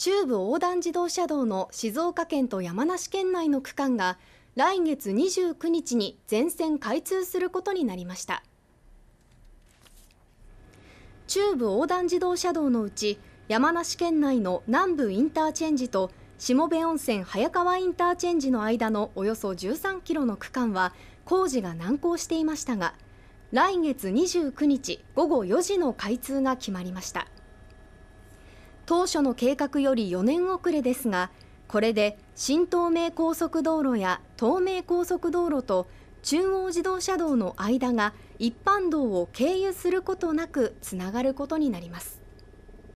中部横断自動車道の静岡県と山梨県内の区間が来月29日に全線開通することになりました中部横断自動車道のうち山梨県内の南部インターチェンジと下部温泉早川インターチェンジの間のおよそ13キロの区間は工事が難航していましたが来月29日午後4時の開通が決まりました当初の計画より4年遅れですがこれで新東名高速道路や東名高速道路と中央自動車道の間が一般道を経由することなくつながることになります。